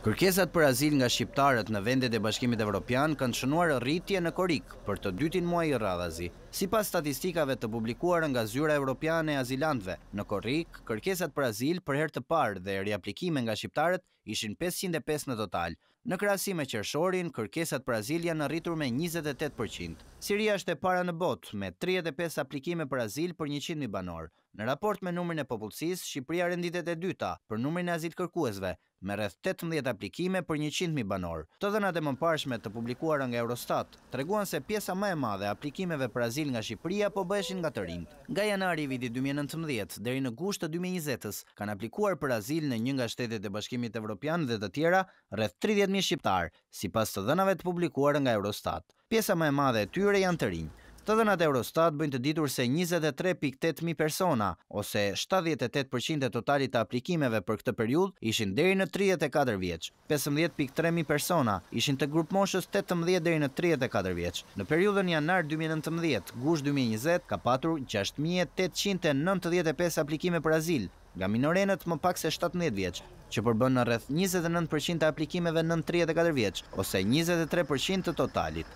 Kërkesat për azil nga shqiptarët në vendet e bashkimit evropian kanë shënuar rritje në korik për të dytin muaj i radhazi. Si pas statistikave të publikuar nga zyra evropiane e azilantve, në korik, kërkesat për azil për her të parë dhe riaplikime nga shqiptarët ishin 505 në total. Në krasi me qershorin, kërkesat për azil janë rritur me 28%. Siria është e para në bot me 35 aplikime për azil për 100.000 banor. Në raport me numërin e popullësis, Shqipëria renditet e dyta për numërin e azil kërkuesve, me rreth 18 aplikime për 100.000 banor. Të dhënat e mëmparshme të publikuara nga Eurostat treguan se pjesa më e madhe e aplikimeve për azil nga Shqipëria po bëheshin nga të rinjtë. Nga janari i vitit 2019 deri në gusht të 2020-s kanë aplikuar për azil në një nga shtetet e Bashkimit Evropian dhe të tjera rreth 30.000 shqiptar, sipas të dhënave të publikuara nga Eurostat. Pjesa më e madhe e tyre janë të rinjtë të dhënat e Eurostat bëjnë të ditur se 23.8.000 persona ose 78% e totalit të aplikimeve për këtë periudhë ishin deri në 34 vjeç. 15.3.000 persona ishin të grup moshës 18 deri në 34 vjeç. Në periudhën janar 2019, gusht 2020 ka patur 6895 aplikime për azil nga minorenët më pak se 17 vjeç, që përbën në rreth 29% e aplikimeve në 34 vjeç ose 23% të totalit.